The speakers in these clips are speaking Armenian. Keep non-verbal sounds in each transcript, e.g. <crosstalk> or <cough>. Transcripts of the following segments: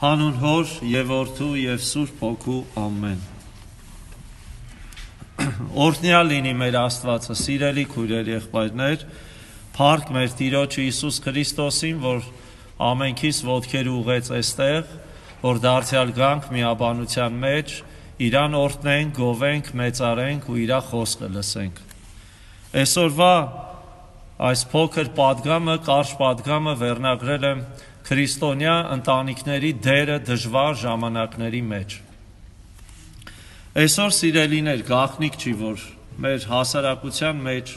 Հանուն Հոր եւ Որդու եւ Սուրբ Հոգու ամեն։ <clears throat> Օրհնյալ լինի մեր Աստվածը, սիրելի քույրեր, եղբայրներ, փառք մեր Տիրոջ Հիսուս Քրիստոսին, որ ամենքիս ոտքերը ուղեց այստեղ, որ դարձյալ գանք միաբանության մեջ, իրան օրհնենք, գովենք, մեծարենք ու իրա խոսքը լսենք։ Այսօրվա այս փոքր падգամը, կարճ падգամը վերնագրել եմ քրիստոնյա ընտանիքների դերը դժվար ժամանակների մեջ։ Այսօր սիրելիներ գաղտնիք չի որ մեր հասարակության մեջ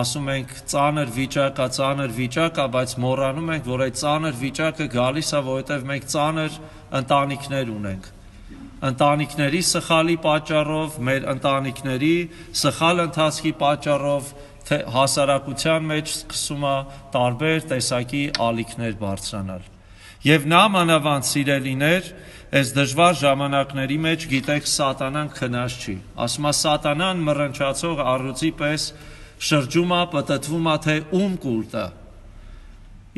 ասում ենք ծանր վիճակա, ծանր վիճակա, բայց մոռանում ենք, որ այդ ծանր վիճակը գալիս է, որովհետև մենք ծանր ընտանիքներ ունենք ընտանիքների սխալի պատճառով, մեր ընտանիքների սխալ ընթացքի պատճառով թե հասարակության մեջ սկսում է տարբեր տեսակի ալիքներ բարձրանալ։ Եվ նա մանավանդ սիրելիներ, այս դժվար ժամանակների մեջ գիտեք սատանան քնած չի։ Ասում է սատանան մռնչացող առյուծի պես շրջում է, պատտվում է թե ում կուլտը։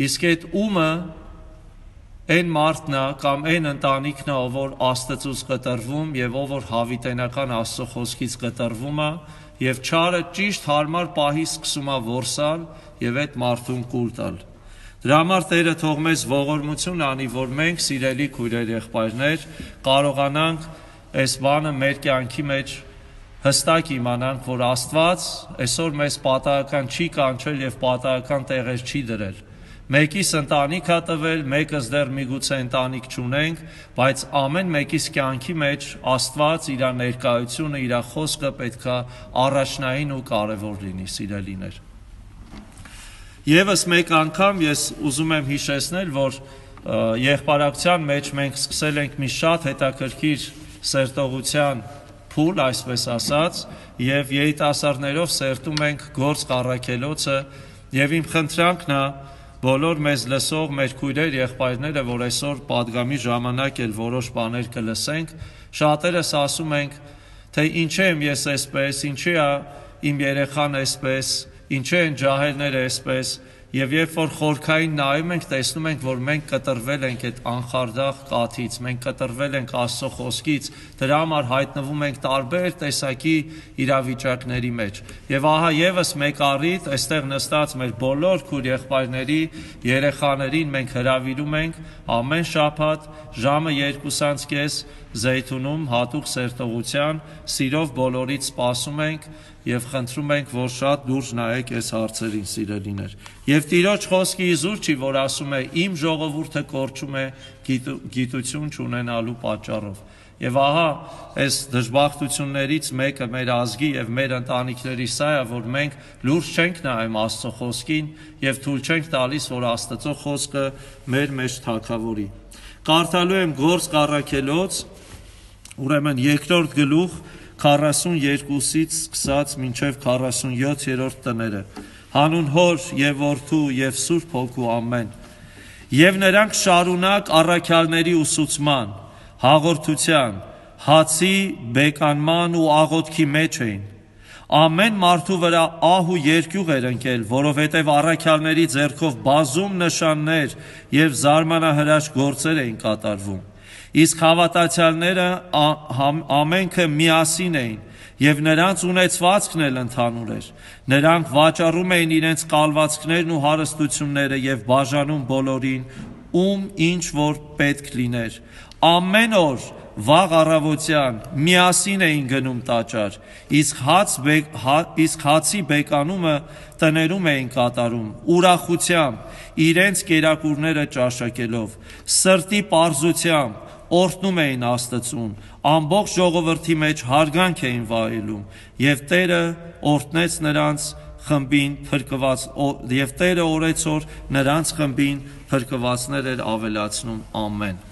Իսկ այդ ումը Այն մարդն է կամ այն ընտանիքն է, ով որ Աստծուց կտրվում եւ ով որ հավիտենական Աստծո խոսքից կտրվում է եւ չարը ճիշտ հարմար պահի սկսում է ворսալ եւ այդ մարդուն կուլ տալ։ Դրա համար Տերը թող մեզ ողորմություն անի, որ մենք սիրելի քույրեր եղբայրներ կարողանանք այս բանը մեր կյանքի մեջ հստակ իմանանք, որ Աստված այսօր մեզ պատահական չի կանչել եւ պատահական տեղեր չի դրել։ Մեկիս ընտանիքա տվել, մեկս դեռ միգուցե ընտանիք չունենք, բայց ամեն մեկիս կյանքի մեջ Աստված իր ներկայությունը, իր խոսքը պետքա առաջնային ու կարևոր լինի, սիրելիներ։ Եվս մեկ անգամ ես ուզում եմ հիշեցնել, որ եղբարակցության մեջ մենք սկսել ենք մի շատ հետաքրքիր սերտողության փուլ, այսպես ասած, եւ երիտասարդներով սերտում ենք գործ առաքելոցը եւ իմ խնդրանքն է բոլոր մեզ լսող մեր քույրեր, եղբայրները, որ այսօր падգամի ժամանակ էլ որոշ բաներ կլսենք, շատերս ասում ենք, թե ինչի եմ ես այսպես, ինչի է իմ երեխան այսպես, ինչի են ջահելները այսպես, այսպես Եվ երբ որ խորքային նայում ենք, տեսնում ենք, որ մենք կտրվել ենք այդ անխարդախ կաթից, մենք կտրվել ենք Աստծո խոսքից, դրա համար հայտնվում ենք տարբեր տեսակի իրավիճակների մեջ։ Եվ ահա եւս մեկ առիթ, այստեղ նստած մեր բոլոր քուր եղբայրների երեխաներին մենք հրավիրում ենք ամեն շաբաթ ժամը 2:30 Զեյթունում հատուկ սերտողության սիրով բոլորից սպասում ենք եւ խնդրում ենք, որ շատ դուրս նայեք այս հարցերին, սիրելիներ։ Եվ Տիրոջ խոսքի իզուր չի, որ ասում է իմ ժողովուրդը կորչում է գիտ, գիտություն չունենալու պատճառով։ Եվ ահա այս դժբախտություններից մեկը մեր ազգի եւ մեր ընտանիքների սա է, որ մենք լուրջ չենք նայում Աստծո խոսքին եւ թույլ չենք տալիս, որ Աստծո խոսքը մեր մեջ թակավորի։ Կարդալու եմ Գործ Ղարաքելոց, ուրեմն երկրորդ գլուխ 42-ից սկսած մինչև 47-րդ տները։ -47 հանուն հոր եւ որդու եւ սուրբ հոգու ամեն։ Եվ նրանք շարունակ առաքյալների ուսուցման, հաղորդության, հացի, բեկանման ու աղոթքի մեջ էին։ Ամեն մարդու վրա ահ ու երկյուղ էր ընկել, որովհետև առաքյալների ձեռքով բազում նշաններ եւ զարմանահրաշ գործեր էին կատարվում։ Իսկ հավատացյալները ամենքը միասին էին եւ նրանց ունեցվածքն էլ ընդհանուր էր։ Նրանք վաճառում էին իրենց կալվածքներն ու հարստությունները եւ բաժանում բոլորին, ում ինչ որ պետք լիներ։ Ամեն օր վաղ առավոտյան միասին էին գնում տաճար, իսկ հաց բեկ, հա, իսկ հացի բեկանումը տներում էին կատարում ուրախությամբ, իրենց կերակուրները ճաշակելով, սրտի པարզությամբ օրհնում էին Աստծուն, ամբողջ ժողովրդի մեջ հարգանք էին վայելում, եւ Տերը օրհնեց նրանց խմբին փրկված եւ Տերը օրեցոր նրանց խմբին փրկվածներ էր ավելացնում ամեն։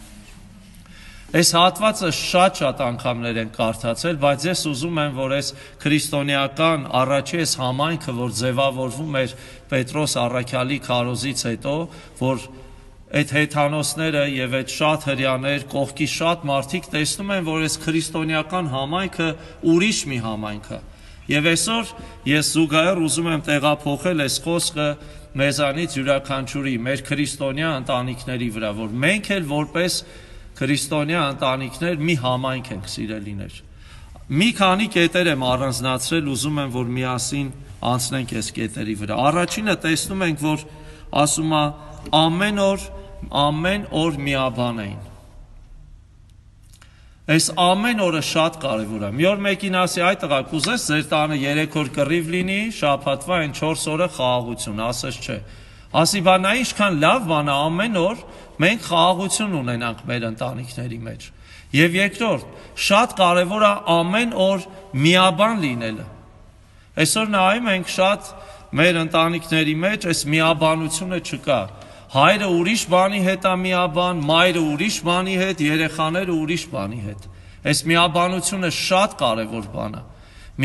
Այս հատվածը շատ-շատ անգամներ են կարդացել, բայց ես ուզում եմ, որ այս քրիստոնեական առաջի այս համայնքը, որ ձևավորվում էր Պետրոս Արաքյալի քարոզից հետո, որ այդ հեթանոսները եւ այդ շատ հрьяաներ կողքի շատ մարդիկ տեսնում են, որ այս քրիստոնեական համայնքը ուրիշ մի համայնք է։ Եվ այսօր ես զուգահեռ ուզում եմ տեղափոխել այս խոսքը մեզանից յուրաքանչյուրի մեր քրիստոնյա ընտանիքների վրա, որ մենք էլ որպես քրիստոնյա ընտանիքներ մի համայնք ենք սիրելիներ։ Մի քանի կետեր եմ առանձնացրել, ուզում եմ որ միասին անցնենք այս կետերի վրա։ Առաջինը տեսնում ենք, որ ասում է ամեն օր որ ամեն օր միաբանեին։ Այս ամեն օրը շատ կարևոր է։ Մի օր մեկին ասի, այ տղա, կուզես ձեր տանը 3 օր կռիվ լինի, շաբաթվա այն 4 օրը խաղաղություն, ասես չէ։ Ասի, բա նա ինչքան լավ բան է ամեն օր մենք խաղաղություն ունենանք մեր ընտանիքների մեջ։ Եվ երկրորդ, շատ կարևոր է ամեն օր միաբան լինելը։ Այսօր նայում ենք շատ մեր ընտանիքների մեջ այս միաբանությունը չկա հայրը ուրիշ բանի հետ է միաբան, մայրը ուրիշ բանի հետ, երեխաները ուրիշ բանի հետ։ Այս միաբանությունը շատ կարևոր բան է։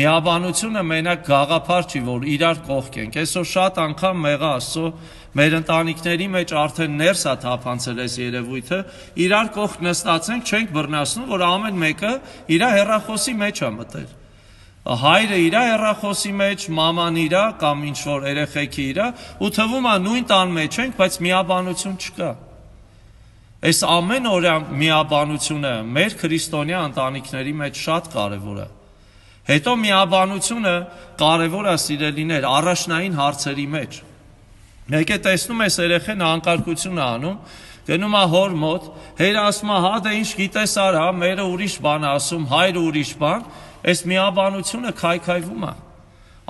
Միաբանությունը մենակ գաղափար չի, որ իրար կողք ենք։ Այսօր շատ անգամ մեղա Աստծո մեր ընտանիքների մեջ արդեն ներս է թափանցել այս երևույթը, իրար կողք նստած ենք, չենք բռնացնում, որ ամեն մեկը իր հերախոսի մեջ է մտել հայրը իրա հեռախոսի մեջ, մաման իրա կամ ինչ որ երեխեքի իրա, ու թվում է նույն տան մեջ ենք, բայց միաբանություն չկա։ Այս ամեն օրյա միաբանությունը մեր քրիստոնյա ընտանիքների մեջ շատ կարևոր է։ Հետո միաբանությունը կարևոր է սիրելիներ առաջնային հարցերի մեջ։ Մեկ է տեսնում ես երեխեն անկարգություն է անում, գնում է հոր մոտ, հերը ասում է, հա դե ինչ գիտես արա, մերը ուրիշ բան ասում, հայրը ուրիշ բան, Այս միաբանությունը քայքայվում է։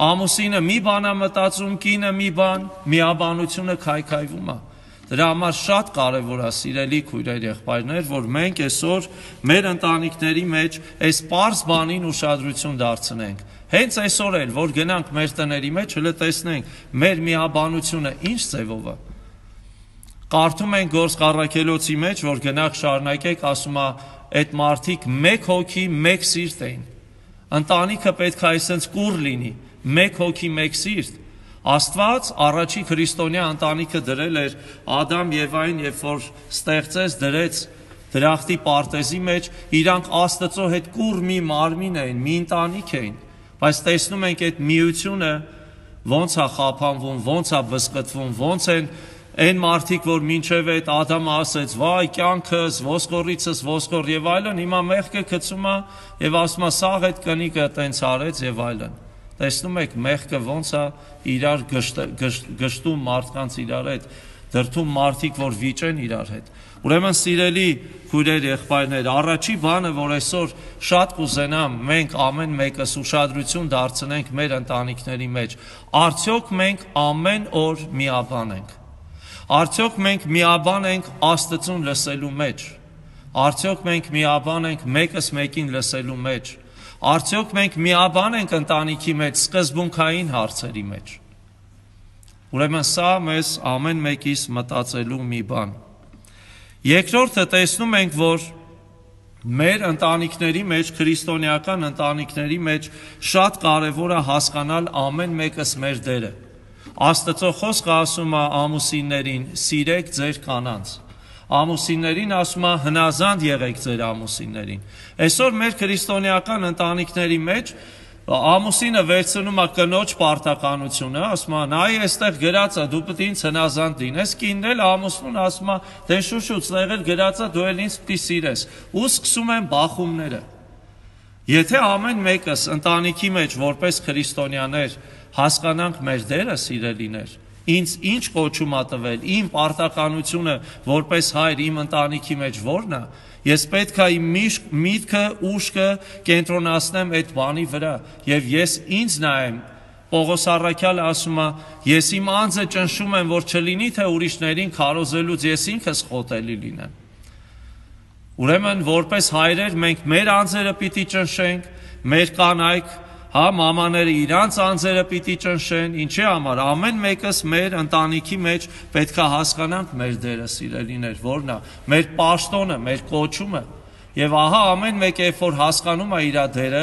Ամուսինը մի բան է մտածում, կինը մի բան, միաբանությունը քայքայվում է։ Դրա համար շատ կարևոր է սիրելի քույրեր եղբայրներ, որ մենք այսօր մեր ընտանիքների մեջ այս པարզ բանին ուշադրություն դարձնենք։ Հենց այսօր էլ, որ գնանք մեր տների մեջ, հələ տեսնենք մեր միաբանությունը ինչ ձևով է։ Կարդում են գործկառակելոցի մեջ, որ գնանք շարունակեք, ասում է, այդ մարդիկ մեկ հոգի, մեկ սիրտ էին։ Ընտանիքը պետք է այսպես կուր լինի, մեկ հոգի, մեկ սիրտ։ Աստված առաջի քրիստոնյա ընտանիքը դրել էր Ադամ եւ այն, երբ որ ստեղծեց, դրեց դրախտի պարտեզի մեջ, իրանք Աստծո հետ կուր մի մարմին էին, մի ընտանիք էին։ Բայց տեսնում ենք այդ միությունը ոնց է խափանվում, ոնց է բսկտվում, ոնց են այն մարդիկ, որ մինչև այդ Ադամը ասեց, «Վայ, կյանքս, ոսկորիցս, ոսկոր եւ այլն», հիմա մեղքը գցում է եւ ասում է՝ «Սաղ այդ կնիկը տենց արեց եւ այլն»։ Տեսնում եք, մեղքը ոնց է իրար գշտում մարդկանց իրար հետ, դրթում մարդիկ, որ վիճեն իրար հետ։ Ուրեմն սիրելի քույրեր, եղբայրներ, առաջի բանը, որ այսօր շատ կուզենամ մենք ամեն մեկս ուշադրություն դարձնենք մեր ընտանիքների մեջ, արդյոք մենք ամեն օր միաբան ենք Արդյոք մենք միաբան ենք Աստծուն լսելու մեջ։ Արդյոք մենք միաբան ենք մեկս մեկին լսելու մեջ։ Արդյոք մենք միաբան ենք ընտանիքի մեջ, սկզբունքային հարցերի մեջ։ Ուրեմն սա մեզ ամեն մեկից մտածելու մի բան։ Երկրորդը տեսնում ենք, որ մեր ընտանիքների մեջ, քրիստոնեական ընտանիքների մեջ շատ կարևոր է հասկանալ ամեն մեկս մեր դերը։ մեր Աստծո խոսքը ասում է ամուսիններին՝ սիրեք ձեր կանանց։ Ամուսիններին ասում է հնազանդ եղեք ձեր ամուսիններին։ Այսօր մեր քրիստոնեական ընտանիքների մեջ ամուսինը վերցնում է կնոջ պարտականությունը, ասում է, նայ այստեղ գրած է, դու պետք է ինձ հնազանդ լինես, կինն էլ ամուսնուն ասում է, դե շուշուց եղել գրած է, դու էլ ինձ պետք է սիրես։ Ու սկսում են բախումները։ Եթե ամեն մեկս ընտանիքի մեջ որպես քրիստոնյաներ հասկանանք մեր դերը, սիրելիներ, ինձ ինչ կոչում ա տվել, իմ պարտականությունը որպես հայր իմ ընտանիքի մեջ ո՞րն է։ Ես պետք է իմ միտքը, ուշքը կենտրոնացնեմ այդ բանի վրա եւ ես ինձ նայեմ Պողոս Արաքյալը ասում է. Ես իմ անձը ճնշում եմ, որ չլինի թե ուրիշներին քարոզելուց ես ինքս խոտելի լինեմ։ Ուրեմն, որպես հայրեր մենք մեր անձերը պիտի ճնշենք, մեր կանայք, հա մամաները իրանց անձերը պիտի ճնշեն, ինչի համար ամեն մեկս մեր ընտանիքի մեջ պետք է հասկանանք մեր դերը սիրելիներ, որն է, մեր պաշտոնը, մեր կոչումը։ Եվ ահա ամեն մեկ երբ որ հասկանում է իր դերը,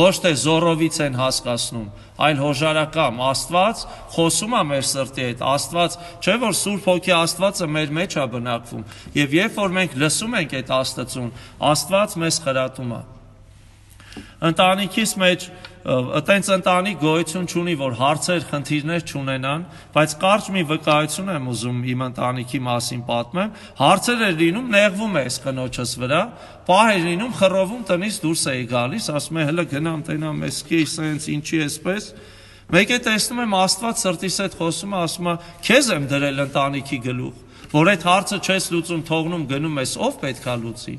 ոչ թե զորովից են հասկացնում, այլ հոժարակամ Աստված խոսում է մեր սրտի հետ։ Աստված, չէ՞ որ Սուրբ Հոգի Աստվածը մեր մեջ է բնակվում։ Եվ երբ որ մենք լսում ենք այդ Աստծուն, Աստված մեզ խրատում է։ Ընտանիքից մեջ այտենց ընտանիք գոյություն ունի, որ հարցեր, խնդիրներ չունենան, բայց կարճ մի վկայություն եմ ուզում իմ ընտանիքի մասին պատմեմ։ Հարցեր էր լինում, նեղվում է այս կնոջս վրա, պահ էր լինում, խռովում տնից դուրս էի գալիս, ասում է հələ գնամ տենամ էսքի, սենց ինչի էսպես։ Մեկ է տեսնում եմ Աստված սրտիս հետ խոսում է, ասում է, քեզ եմ դրել ընտանիքի գլուխ, որ այդ հարցը չես լուծում, թողնում գնում ես, ով պետքա լուծի։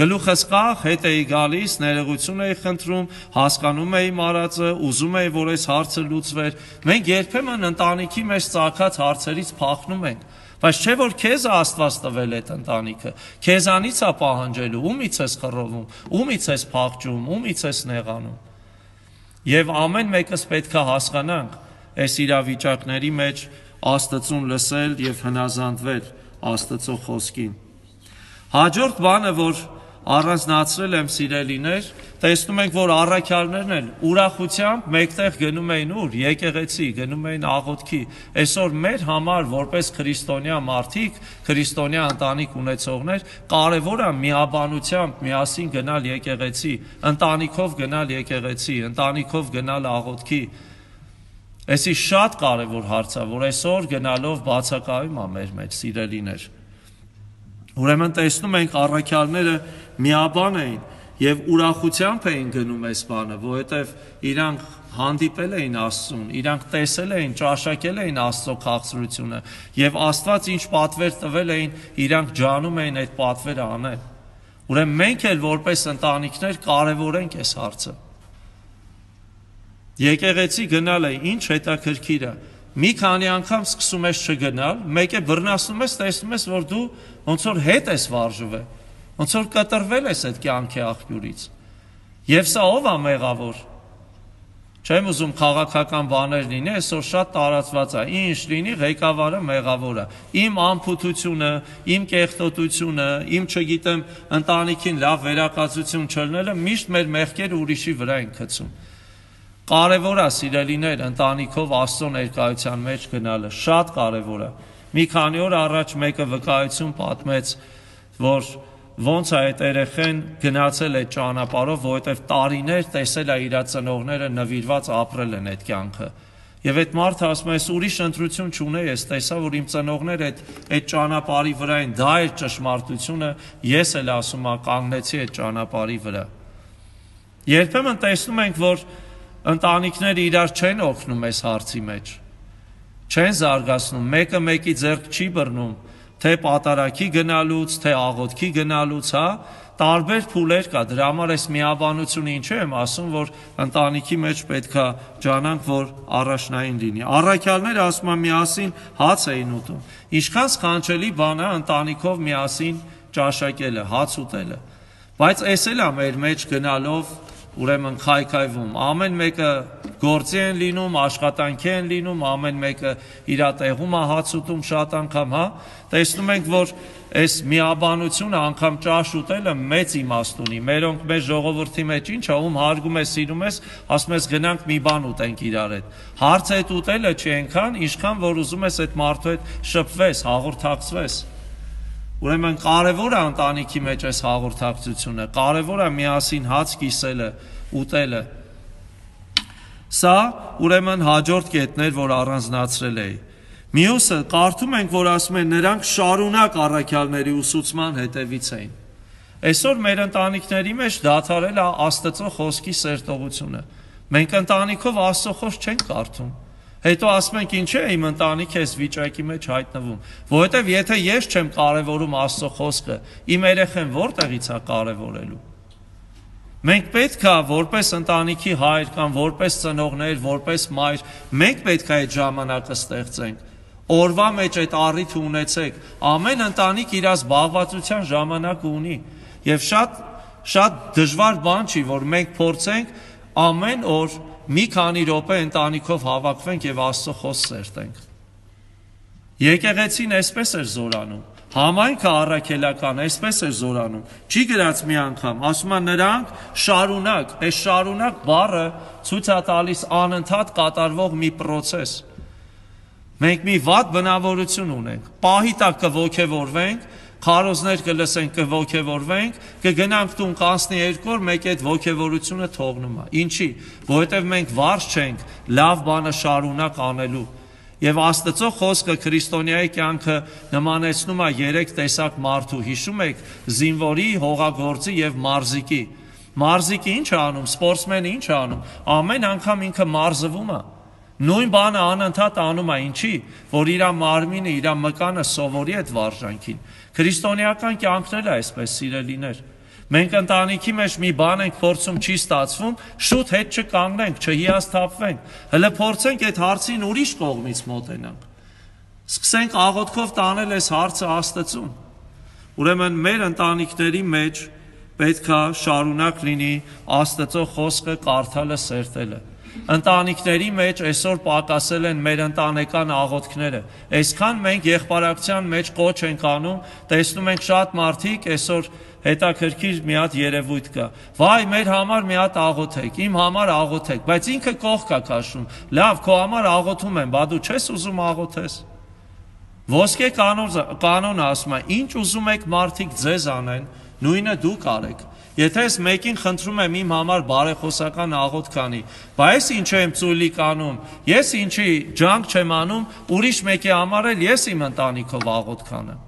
Գլուխս կախ, հետ էի գալիս, ներողություն էի խնդրում, հասկանում էի մարածը, ուզում էի, որ այս հարցը լուծվեր։ Մենք երբեմն ընտանիքի մեջ ծակած հարցերից փախնում ենք, բայց չէ որ քեզ է Աստված տվել այդ ընտանիքը։ Քեզանից է պահանջելու, ումից ես խռովում, ումից ես փախչում, ումից ես նեղանում։ Եվ ամեն մեկս պետք է հասկանանք այս իրավիճակների մեջ Աստծուն լսել եւ հնազանդվել Աստծո խոսքին։ Հաջորդ բանը, որ առանձնացրել եմ սիրելիներ, տեսնում ենք, որ առաքյալներն են ուրախությամբ մեկտեղ գնում էին ուր, եկեղեցի, գնում էին աղոթքի։ Այսօր մեր համար որպես քրիստոնյա մարդիկ, քրիստոնյա ընտանիք ունեցողներ, կարևոր է միաբանությամբ միասին գնալ եկեղեցի, ընտանիքով գնալ եկեղեցի, ընտանիքով գնալ աղոթքի։ Էսի շատ կարևոր հարց է, որ այսօր գնալով բացակայում է մեր մեջ սիրելիներ։ Ուրեմն տեսնում ենք առաքյալները միաբան էին եւ ուրախությամբ էին գնում այս բանը, որովհետեւ իրանք հանդիպել էին Աստծուն, իրանք տեսել էին, ճաշակել էին Աստծո քաղցրությունը եւ Աստված ինչ պատվեր տվել էին, իրանք ջանում էին այդ պատվերը անել։ Ուրեմն մենք էլ որպես ընտանիքներ կարևորենք այս հարցը։ Եկեղեցի գնալը ինչ հետաքրքիր է։ Մի քանի անգամ սկսում ես չգնալ, մեկ է բռնասում ես, տեսնում ես, որ դու ոնց որ հետ ես վարժվել Ոնց որ կտրվել ես այդ կյանքի աղբյուրից։ Եվ սա ով է մեղավոր։ Չեմ ուզում քաղաքական բաներ լինի, այսօր շատ տարածված է։ Ինչ լինի, ղեկավարը մեղավորը։ Իմ անփութությունը, իմ կեղտոտությունը, իմ չգիտեմ, ընտանիքին լավ վերակացություն չլնելը միշտ մեր մեղքերը ուրիշի վրա են գցում։ Կարևոր է սիրելիներ ընտանիքով Աստծո ներկայության մեջ գնալը, շատ կարևոր է։ Մի քանի օր առաջ մեկը վկայություն պատմեց, որ ոնց է այդ երեխեն գնացել այդ ճանապարհով, որովհետև տարիներ տեսել է իր ծնողները նվիրված ապրել են այդ կյանքը։ Եվ այդ մարդը ասում է, ես ուրիշ ընտրություն չունեի, ես տեսա, որ իմ ծնողները այդ այդ ճանապարհի վրա են, դա է ճշմարտությունը, ես էլ ասում եմ, կանգնեցի այդ ճանապարհի վրա։ Երբեմն տեսնում ենք, որ ընտանիքները իրար չեն օգնում այս հարցի մեջ։ Չեն զարգացնում, մեկը մեկի ձեռք չի բռնում, թե պատարակի գնալուց, թե աղոթքի գնալուց, հա, տարբեր փուլեր կա։ Դրա համար էս միաբանությունը ինչու եմ ասում, որ ընտանիքի մեջ պետքա ճանանք, որ առաջնային լինի։ Առաքյալները ասում են միասին հաց էին ուտում։ Ինչքան սքանչելի բան է ընտանիքով միասին ճաշակելը, հաց ուտելը։ Բայց էս էլ է մեր մեջ գնալով ուրեմն քայքայվում։ Ամեն մեկը գործի են լինում, աշխատանքի են լինում, ամեն մեկը իր տեղում է հաց ուտում շատ անգամ, հա։ Տեսնում ենք, որ այս միաբանությունը անգամ ճաշ ուտելը մեծ իմաստ ունի։ Մերոնք մեր ժողովրդի մեջ ինչ ա, ում հարգում ես, սիրում ես, ասում ես գնանք մի բան ուտենք իրար հետ։ Հարցը այդ ուտելը չի այնքան, ինչքան որ ուզում ես այդ մարդու հետ շփվես, հաղորդակցվես։ Ուրեմն կարևոր է ընտանիքի մեջ այս հաղորդակցությունը, կարևոր է միասին հաց կիսելը, ուտելը։ Սա ուրեմն հաջորդ կետն էր, որ առանձնացրել էի։ Մյուսը կարդում ենք, որ ասում են նրանք շարունակ առաքյալների ուսուցման հետևից էին։ Այսօր մեր ընտանիքների մեջ դադարել է Աստծո խոսքի սերտողությունը։ Մենք ընտանիքով Աստծո խոսք չենք կարդում հետո ասում ենք ինչ է իմ ընտանիքը այս վիճակի մեջ հայտնվում, որովհետև եթե ես չեմ կարևորում Աստծո խոսքը, իմ երեխեն որտեղից է կարևորելու։ Մենք պետք է որպես ընտանիքի հայր կամ որպես ծնողներ, որպես մայր, մենք պետք է այդ ժամանակը ստեղծենք։ Օրվա մեջ այդ առիթը ունեցեք։ Ամեն ընտանիք իր զբաղվածության ժամանակը ունի, եւ շատ շատ դժվար բան չի, որ մենք փորձենք ամեն օր որ մի քանի րոպե ընտանիքով հավաքվենք եւ Աստծո խոս սերտենք։ Եկեղեցին այսպես էր զորանում, համայնքը առաքելական այսպես էր զորանում։ Չի գրած մի անգամ, ասում են նրանք շարունակ, այս շարունակ բառը ցույց է տալիս անընդհատ կատարվող մի process։ Մենք մի ված բնավորություն ունենք։ Պահի տակ կողքեվորվենք, խարոզներ կլսենք, կողքեվորվենք, կգնանք տուն կասնի երկու օր, մեկ այդ ողքեվորությունը թողնում է։ Ինչի՞, որովհետև մենք վարժ չենք լավ բանը շարունակ անելու։ Եվ Աստծո խոսքը քրիստոնյայի կյանքը նմանեցնում է երեք տեսակ մարդու։ Հիշում եք զինվորի, հողագործի եւ մարզիկի։ Մարզիկը ինչ է անում, սպորտսմենը ինչ է անում։ Ամեն անգամ ինքը մարզվում է։ Նույն բանը անընդհատ անում է ինչի, որ իր մարմինը, իր մկանը սովորի այդ վարժանքին։ Քրիստոնեական կյանքն էլ է այսպես, սիրելիներ։ Մենք ընտանիքի մեջ մի բան ենք փորձում չի ստացվում, շուտ հետ չկանգնենք, չհիասթափվենք։ Հələ փորձենք այդ հարցին ուրիշ կողմից մոտենանք։ Սկսենք աղոթքով տանել այս հարցը Աստծուն։ Ուրեմն մեր ընտանիքների մեջ պետքա շարունակ լինի Աստծո խոսքը կարդալը, սերտելը։ Ընտանիքների մեջ այսօր պակասել են մեր ընտանեկան աղոթքները։ Այսքան մենք եղբարակցության մեջ կոչ ենք անում, տեսնում ենք շատ մարդիկ այսօր հետաքրքիր մի հատ երևույթ կա։ Վայ, մեր համար մի հատ աղոթեք, իմ համար աղոթեք, բայց ինքը կող կա քաշում։ Լավ, քո համար աղոթում եմ, բա դու չես ուզում աղոթես։ Ոսկե կանոն կանոն ասում է, ինչ ուզում եք մարդիկ ձեզ անեն, նույնը դուք արեք։ Եթե ես մեկին խնդրում եմ իմ համար բարեխոսական աղոտ քանի, բա ես ինչ եմ ծուլիկ անում, ես ինչի ջանք չեմ անում, ուրիշ մեկի համար էլ ես իմ ընտանիքով աղոտ քանեմ։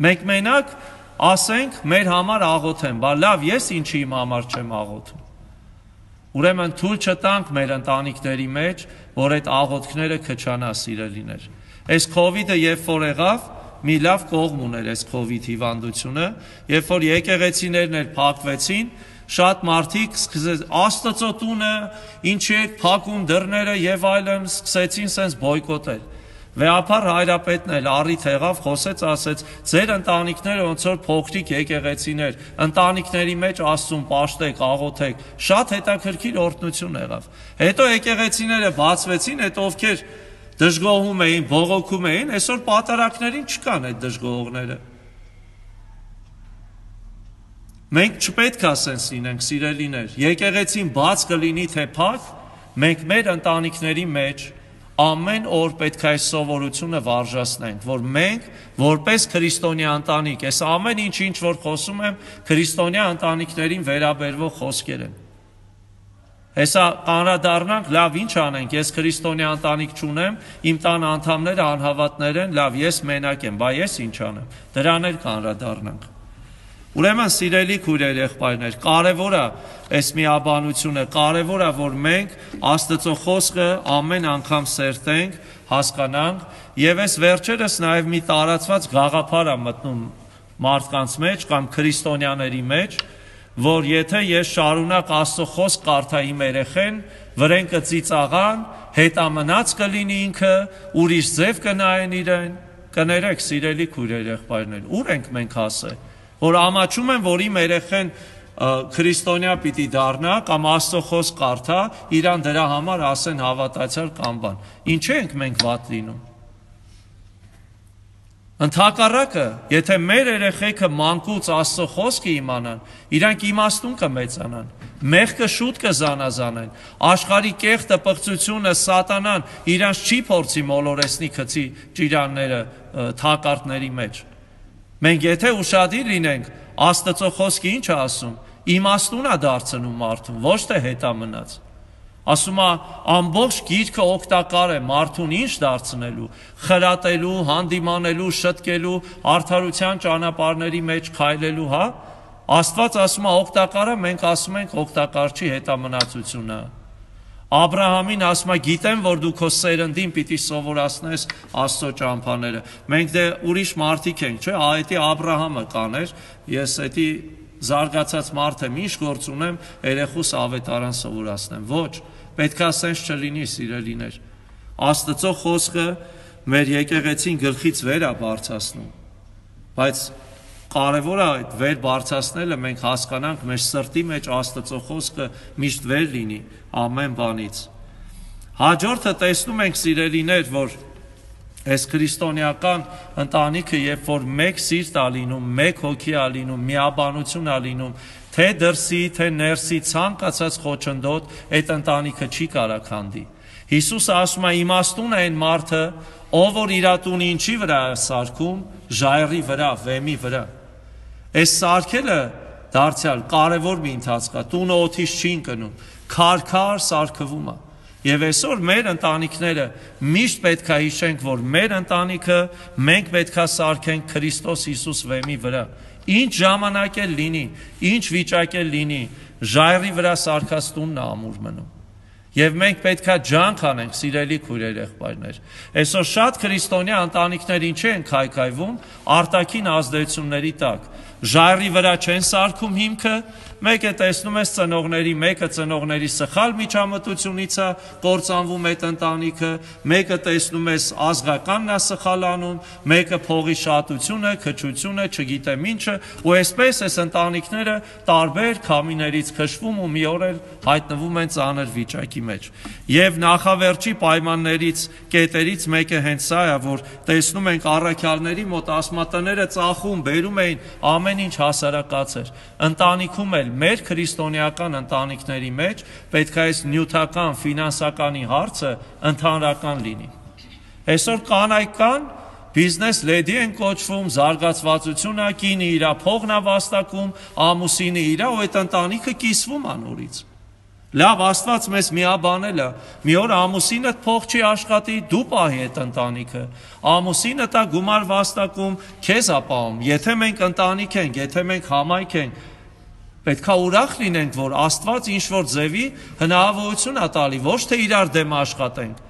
Մենք մենակ ասենք մեր համար աղոտ են, բա լավ, ես ինչի իմ համար չեմ աղոթում։ Ուրեմն թույլ չտանք մեր ընտանիքների մեջ, որ այդ աղոթքները քչանա սիրելիներ։ Այս կ ូវ իդը երբ որ եղավ, մի լավ կողմ ուներ այս COVID հիվանդությունը, երբ որ եկեղեցիներն էլ փակվեցին, շատ մարդիկ սկսեց Աստծո տունը, ինչի է փակում դռները եւ այլն, սկսեցին սենց բոյկոտել։ Վեապար հայրապետն էլ առիթ եղավ, խոսեց, ասեց. «Ձեր ընտանիքները ոնց որ փոքրիկ եկեղեցիներ, ընտանիքների մեջ Աստծուն ճաշտեք, աղոթեք»։ Շատ հետաքրքիր օրտնություն եղավ։ Հետո եկեղեցիները բացվեցին, այդ ովքեր դժգոհում էին, բողոքում էին, այսօր պատարակներին չկան այդ դժգոհողները։ Մենք չպետք է ասենց լինենք, սիրելիներ։ Եկեղեցին բաց կլինի թե փակ, մենք մեր ընտանիքների մեջ ամեն օր պետք է այս սովորությունը վարժացնենք, որ մենք որպես քրիստոնյա ընտանիք, այս ամեն ինչ ինչ որ խոսում եմ, քրիստոնյա ընտանիքներին վերաբերվող խոսքեր են։ Հեսա կանրադառնանք, լավ ինչ անենք, ես քրիստոնյա ընտանիք չունեմ, իմ տան անդամները անհավատներ են, լավ ես մենակ եմ, բայ ես ինչ անեմ։ Դրան էլ կանրադառնանք։ Ուրեմն սիրելի քույրեր եղբայրներ, կարևոր է այս միաբանությունը, կարևոր է որ մենք Աստծո խոսքը ամեն անգամ սերտենք, հասկանանք եւ այս վերջերս նաեւ մի տարածված գաղափար է մտնում մարդկանց մեջ կամ քրիստոնյաների մեջ, մեջ որ եթե ես շարունակ Աստծո խոսք կարդայի երեխեն, վրեն կծիծաղան, հետամնաց կլինի ինքը, ուրիշ ձև կնայեն իրեն։ Կներեք, սիրելի քույրեր եղբայրներ, ուր ենք մենք հասել, որ ամաչում են, որ իմ երեխեն քրիստոնյա պիտի դառնա կամ Աստծո խոսք կարդա, իրան դրա համար ասեն հավատացյալ կամ բան։ Ինչու ենք մենք վատ լինում։ Ընթակառակը, եթե մեր երեխեքը մանկուց Աստծո խոսքը իմանան, իրանք իմաստուն կմեծանան։ Մեղքը շուտ կզանազանեն։ Աշխարհի կեղտը պղծությունը սատանան իրանք չի փորձի մոլորեսնի քցի ճիրանները թակարդների մեջ։ Մենք եթե ուրشادիր լինենք, Աստծո խոսքը ինչ է ասում, իմաստուն է դարձնում մարդուն, ոչ թե հետամնաց։ դա Ասում է ամբողջ գիրքը օգտակար է մարդուն ինչ դարձնելու, խրատելու, հանդիմանելու, շտկելու, արդարության ճանապարհների մեջ քայլելու, հա? Աստված ասում է օգտակարը, մենք ասում ենք օգտակար չի հետամնացությունը։ Աբ รา համին ասում է գիտեմ որ դու քո սերնդին պիտի սովորացնես աստծո ճամփաները։ Մենք դե ուրիշ մարդիկ ենք, չէ՞, այդի Աբ รา համը կաներ, ես էդի զարգացած մարդը ինչ գործ ունեմ երեխուս ավետարան սովորացնեմ ոչ պետքա ասես չլինի սիրելիներ աստծո խոսքը մեր եկեղեցին գլխից վեր է բարձրացնում բայց կարևորը այդ վեր բարձրացնելը մենք հասկանանք մեր սրտի մեջ Աստծո խոսքը միշտ վեր լինի ամեն բանից։ Հաջորդը տեսնում ենք սիրելիներ, որ Այս քրիստոնեական ընտանիքը երբ որ մեկ սիրտ ա լինում, մեկ հոգի ա լինում, միաբանություն ա լինում, թե դրսի, թե ներսի ցանկացած խոչընդոտ այդ ընտանիքը չի կարող քանդի։ Հիսուսը ասում է իմաստուն է այն մարդը, ով որ իր տունը ինչի վրա է սարքում, ժայռի վրա, վեմի վրա։ Այս սարքելը դարձյալ կարևոր մի ընթացք է, տունը օթից չի ընկնում, քարքար սարքվում է։ -քար Եվ այսօր մեր ընտանիքները միշտ պետք է հիշենք, որ մեր ընտանիքը մենք պետք է սարքենք Քրիստոս Հիսուս վեմի վրա։ Ինչ ժամանակ է լինի, ինչ վիճակ է լինի, ժայռի վրա սարքած տունն է ամուր մնում։ Եվ մենք պետք է ջանք անենք, սիրելի քույրեր եղբայրներ։ Այսօր շատ քրիստոնյա ընտանիքներ ինչ են քայքայվում արտաքին ազդեցությունների տակ։ Ժայռի վրա չեն սարքում հիմքը, մեկը տեսնում ես ծնողների, մեկը ծնողների սխալ միջամտությունից է կործանվում այդ ընտանիքը, մեկը տեսնում ես ազգականն է սխալ անում, մեկը փողի շատությունը, քչությունը, չգիտեմ ինչը, ու այսպես այս ընտանիքները տարբեր քամիներից քշվում ու մի օր էլ հայտնվում են ծանր վիճակի մեջ։ Եվ նախավերջի պայմաններից կետերից մեկը հենց սա է, որ տեսնում ենք առաքյալների մոտ ասմատները ծախում, բերում էին ամեն ինչ հասարակած էր։ Ընտանիքում էլ այլ մեր քրիստոնեական ընտանիքների մեջ պետք է այս նյութական, ֆինանսականի հարցը ընդհանրական լինի։ Այսօր կանայք կան, այկան, բիզնես լեդի են կոչվում, զարգացվածությունը կինը իր փողն ավաստակում, ամուսինը իր ու այդ ընտանիքը կիսվում անորից։ Լավ, Աստված մեզ միաբանել է։ Մի օր ամուսինը փող չի աշխատի, դու պահի այդ ընտանիքը։ Ամուսինը տա գումար վաստակում, քեզ ապահում։ Եթե մենք ընտանիք ենք, եթե մենք համայնք ենք, Պետքա ուրախ լինենք, որ Աստված ինչ որ ձևի հնարավորություն է տալի, ոչ թե իրար դեմ աշխատենք,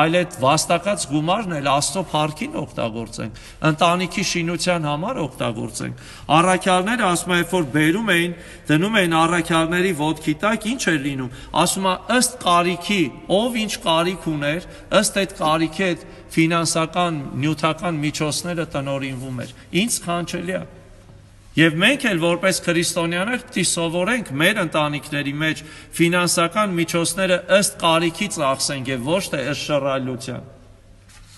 այլ այդ վաստակած գումարն էլ Աստծո փառքին օգտագործենք, ընտանիքի շինության համար օգտագործենք։ Առաքյալները ասում են, որ բերում էին, դնում էին առաքյալների ոտքի տակ, ինչ էր լինում։ Ասում է, ըստ կարիքի, ով ինչ կարիք ուներ, ըստ այդ կարիքի այդ ֆինանսական, նյութական միջոցները տնորինվում էր։ Ինչ քանչելի է։ Եվ մենք էլ որպես քրիստոնյաներ պետք է սովորենք մեր ընտանիքների մեջ ֆինանսական միջոցները ըստ կարիքի ծախսենք եւ ոչ թե ըստ շռայլության։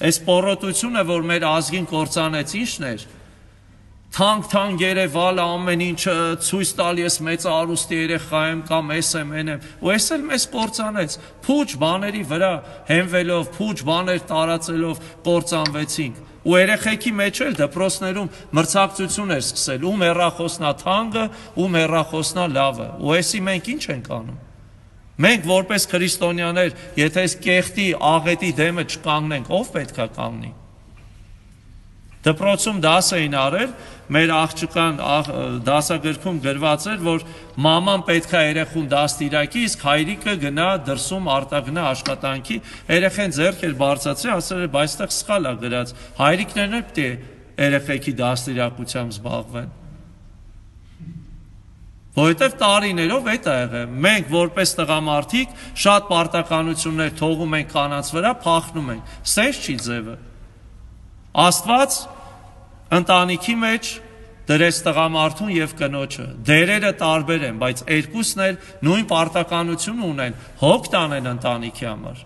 Այս պորոտությունը, որ մեր ազգին կործանեց, ի՞նչն էր։ Թանկ-թանկ Երևանը ամեն ինչը ցույց տալի ես մեծ արուստի երեխա եմ կամ ես եմ, այն եմ։ Ու ես էլ մեզ կործանեց։ Փուճ բաների վրա հենվելով, փուճ բաներ տարածելով կործանվեցինք ու երեխեքի մեջ էլ դպրոցներում մրցակցություն էր սկսել, ում հեռախոսնա թանգը, ում հեռախոսնա լավը։ Ու էսի մենք ինչ ենք անում։ Մենք որպես քրիստոնյաներ, եթե այս կեղտի, աղետի դեմը չկանգնենք, ով պետքա կանգնի։ Դպրոցում դաս էին արել, մեր աղջկան աղ, դասագրքում գրված էր, որ մաման պետք է երեխուն դաստիրակի, իսկ հայրիկը գնա դրսում արտագնա աշխատանքի, երեխեն ձեռք էր բարձացրի, ասել էր, բայց այդտեղ սխալ է գրած։ Հայրիկներն էլ պետք է երեխեքի դաստիրակությամբ զբաղվեն։ Որովհետև տարիներով էտ է եղել։ Մենք որպես տղամարդիկ շատ պարտականություններ թողում ենք կանանց վրա, փախնում ենք։ Սենց չի ձևը։ Աստված Ընտանիքի մեջ դրես տղամարդուն եւ կնոջը։ Դերերը տարբեր են, բայց երկուսն էլ նույն պարտականություն ունեն՝ հոգ տանել ընտանիքի համար։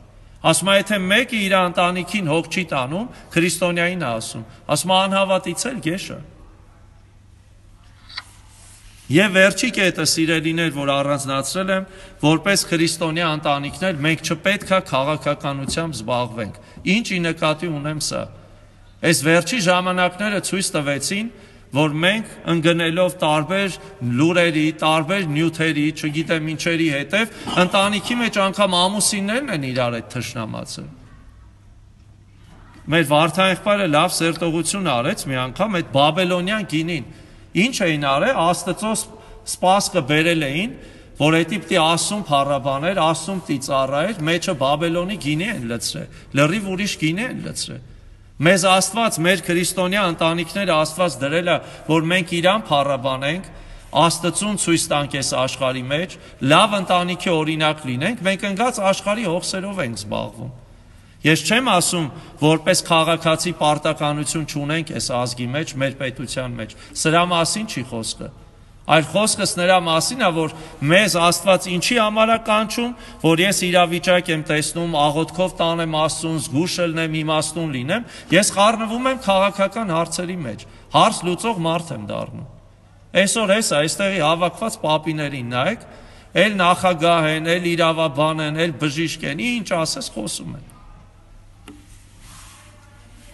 Ասում է, եթե մեկը իր ընտանիքին հոգ չի տանում, քրիստոնյային ասում, ասում անհավատից էլ գեշը։ Եվ վերջի կետը սիրելիներ, որ առանձնացրել եմ, որպես քրիստոնյա ընտանիքներ մենք չպետքա քաղաքականությամբ զբաղվենք։ Ինչի նկատի ունեմ սա։ Այս վերջի ժամանակները ցույց տվեցին, որ մենք ընկնելով տարբեր լուրերի, տարբեր նյութերի, չգիտեմ ինչերի հետև, ընտանիքի մեջ անգամ ամուսիններն են իրար այդ թշնամացը։ Մեր Վարդան լավ սերտողություն արեց մի անգամ այդ Բաբելոնյան գինին։ Ինչ էին արել, Աստծո սպասկը բերել էին, որ էդի պիտի ասում փառաբաներ, ասում ծիծառայեր, մեջը Բաբելոնի գինի են լցրել, լրիվ ուրիշ գինի են լցրել։ Մեզ Աստված, մեր քրիստոնյա ընտանիքները Աստված դրել է, որ մենք իրան փառաբանենք, Աստծուն ցույց տանք այս աշխարհի մեջ, լավ ընտանիքի օրինակ լինենք, մենք ընկած աշխարհի հողսերով ենք զբաղվում։ Ես չեմ ասում, որպես քաղաքացի պարտականություն չունենք այս ազգի մեջ, մեր պետության մեջ։ Սրա մասին չի խոսքը։ Այլ խոսքս նրա մասին է, որ մեզ Աստված ինչի համար է կանչում, որ ես իրավիճակ եմ տեսնում, աղոթքով տանեմ Աստծուն, զգուշ ելնեմ, իմաստուն լինեմ, ես խառնվում եմ քաղաքական հարցերի մեջ։ Հարց լուծող մարդ եմ դառնում։ Այսօր էս այստեղի հավաքված papinerin նայեք, ել նախագահ են, ել իրավաբան են, ել բժիշկ են, ինչ ասես խոսում են։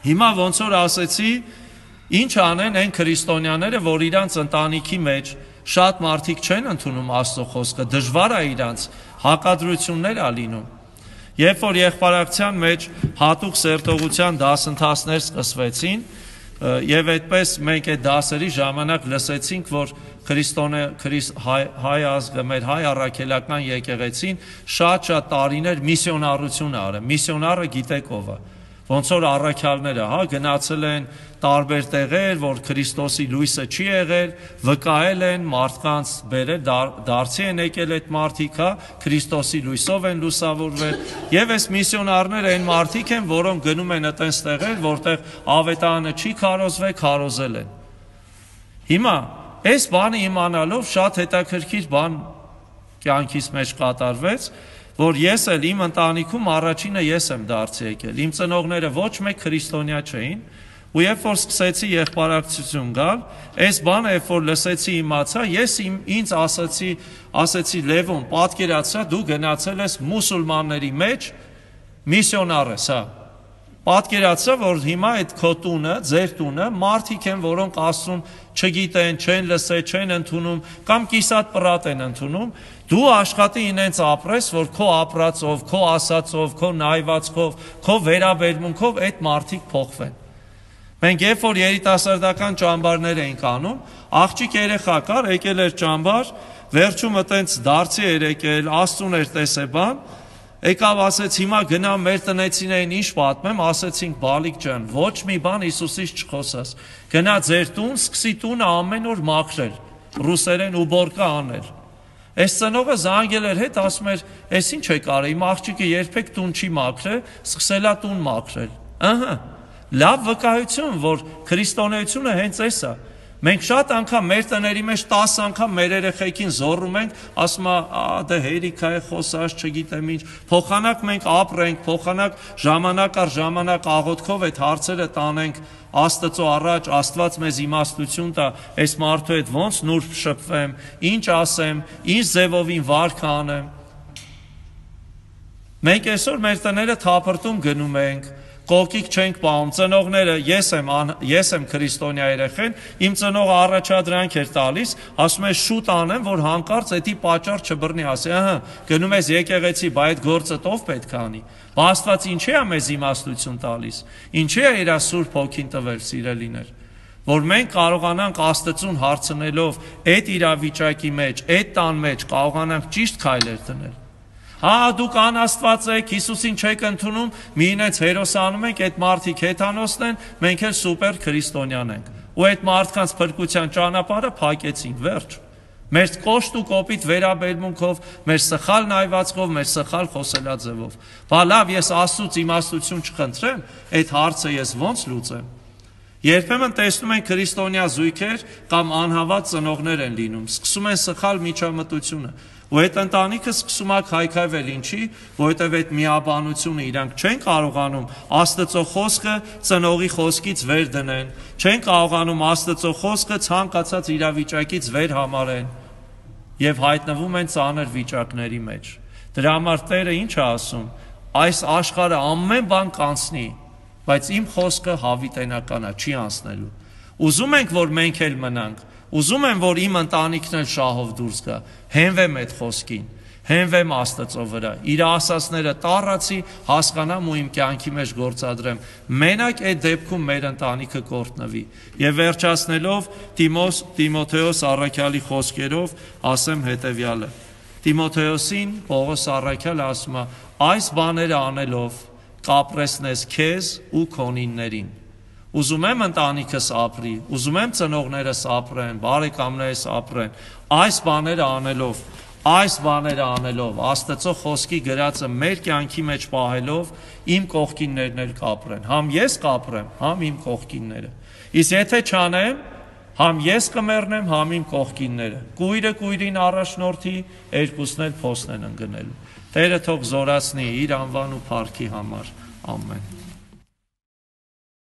Հիմա ոնց որ ասեցի, Ինչ անեն այն քրիստոնյաները, որ իրանց ընտանիքի մեջ շատ մարդիկ չեն ընդունում Աստծո խոսքը, դժվար է իրանց հակադրություններ ա լինում։ Երբ որ եղբարակցության մեջ հատուկ սերտողության դասընթացներ սկսվեցին, եւ այդպես մենք այդ դասերի ժամանակ լսեցինք, որ քրիստոնե քրիս հայ, հայ ազգը մեր հայ առաքելական եկեղեցին շատ-շատ տարիներ միսիոնարություն արել։ Միսիոնարը գիտեք ով է։ գիտեք, ոնց որ առաքյալները, հա, գնացել են տարբեր տեղեր, որ Քրիստոսի լույսը չի եղել, վկայել են մարդկանց բերել, դար, դարձի են եկել այդ մարդիկ, հա, Քրիստոսի լույսով են լուսավորվել, եւ այս միսիոնարները այն մարդիկ են, որոնք գնում են այտենց տեղեր, որտեղ ավետարանը չի քարոզվել, քարոզել են։ Հիմա այս բանը իմանալով շատ հետաքրքիր բան կյանքիս մեջ կատարվեց, որ ես էլ իմ ընտանիքում առաջինը ես եմ դարձի եկել։ Իմ ծնողները ոչ մեկ քրիստոնյա չէին, ու երբ որ սկսեցի եղբարակցություն գալ, այս բանը երբ որ լսեցի իմացա, ես իմ ինձ ասացի, ասացի Լևոն, պատկերացրա դու գնացել ես մուսուլմանների մեջ միսիոնար ես, հա։ Պատկերացրա, որ հիմա այդ քո տունը, ձեր տունը մարդիկ են, որոնք աստուն չգիտեն, չեն լսել, չեն ընդունում կամ կիսատ պրատ են ընդունում, Դու աշխատի ինենց ապրես, որ քո ապրածով, քո ասածով, քո նայվածքով, քո վերաբերմունքով այդ մարդիկ փոխվեն։ Մենք երբ որ երիտասարդական ճամբարներ էինք անում, աղջիկ երեխա կար, եկել էր ճամբար, վերջում այտենց դարձի էր եկել, աստուն էր տեսեբան, եկավ ասեց հիմա գնա մեր տնեցիներին ինչ պատմեմ, ասեցինք բալիկ ջան, ոչ մի բան Հիսուսից չխոսաս։ Գնա ձեր տուն, սկսի տունը ամեն օր մաքրել, ռուսերեն ու բորկա անել Այս ծնողը զանգել էր հետ, ասում էր, «Էս ինչ է կարը, իմ աղջիկը երբեք տուն չի մաքրել, սկսել է տուն մաքրել»։ Ահա լավ վկայություն, որ քրիստոնեությունը հենց այս է, Մենք շատ անգամ մեր տների մեջ 10 անգամ մեր երեխեքին զոռում ենք, ասում է, դե հերիքա է խոսած, չգիտեմ ինչ։ Փոխանակ մենք ապրենք, փոխանակ ժամանակ առ ժամանակ աղոթքով այդ հարցերը տանենք Աստծո առաջ, Աստված մեզ իմաստություն տա, այս մարդու հետ ոնց նուրբ շփվեմ, ինչ ասեմ, ինչ ձևովին վարք անեմ։ Մենք այսօր մեր տները թափրտում գնում ենք, կոկիկ չենք պահում, ծնողները, ես եմ ան, ես եմ քրիստոնյա երեխեն, իմ ծնողը առաջադրանք էր տալիս, ասում է շուտ անեմ, որ հանկարծ էդի պատճառ չբռնի, ասի, ահա, գնում ես եկեղեցի, բա այդ գործը ով պետք անի։ Բա Աստված ինչի՞ է մեզ իմաստություն տալիս։ Ինչի՞ է իր Սուրբ Հոգին տվել սիրելիներ որ մենք կարողանանք Աստծուն հարցնելով այդ իրավիճակի մեջ, այդ տան մեջ կարողանանք ճիշտ քայլեր դնել։ Հա դուք անաստված եք, Հիսուսին չեք ընդունում, մի ինձ հերոսանում ենք, այդ մարդիկ հեթանոսն են, մենք էլ սուպեր քրիստոնյան ենք։ Ու այդ մարդկանց փրկության ճանապարհը փակեցինք, վերջ։ Մեր կոշտ ու կոպիտ վերաբերմունքով, մեր սխալ նայվածքով, մեր սխալ խոսելաձևով։ Բա լավ, ես Աստծո իմաստություն չխնդրեմ, այդ հարցը ես ո՞նց լուծեմ։ Երբեմն տեսնում են քրիստոնյա զույգեր կամ անհավատ ծնողներ են լինում, սկսում են սխալ միջամտությունը ու այդ ընտանիքը սկսում է քայքայվել ինչի, որովհետև այդ միաբանությունը իրանք չեն կարողանում Աստծո խոսքը ծնողի խոսքից վեր դնեն, չեն կարողանում Աստծո խոսքը ցանկացած իրավիճակից վեր համարեն եւ հայտնվում են ծանր վիճակների մեջ։ Դրա համար Տերը ինչ է ասում, այս աշխարհը ամեն բան կանցնի, բայց իմ խոսքը հավիտենական է, չի անցնելու։ Ուզում ենք, որ մենք էլ մնանք, Ուզում եմ, որ իմ ընտանիքն էլ շահով դուրս գա։ Հենվեմ այդ խոսքին հենվեմ Աստծո վրա։ Իր ասածները տառացի, հասկանամ ու իմ կյանքի մեջ գործադրեմ։ Մենակ այդ դեպքում մեր ընտանիքը կորտնվի։ Եվ վերջացնելով Տիմոս Տիմոթեոս առաքյալի խոսքերով ասեմ հետևյալը։ Տիմոթեոսին Պողոս առաքյալը ասում է. այս բաները անելով կապրեսնես քեզ ու քոնիններին։ Ուզում եմ ընտանիքս ապրի, ուզում եմ ծնողներս ապրեն, բարեկամներս ապրեն։ Այս բաները անելով, այս բաները անելով, Աստծո խոսքի գրածը մեր կյանքի մեջ պահելով, իմ կողքիններն էլ կապրեն։ Համ ես կապրեմ, համ իմ կողքինները։ Իսկ եթե չանեմ, համ ես կմեռնեմ, համ իմ կողքինները։ Կույրը կույրին առաջնորդի, երկուսն էլ փոսն են ընկնելու։ Տերը թող զորացնի իր անվան ու փառքի համար։ Ամեն։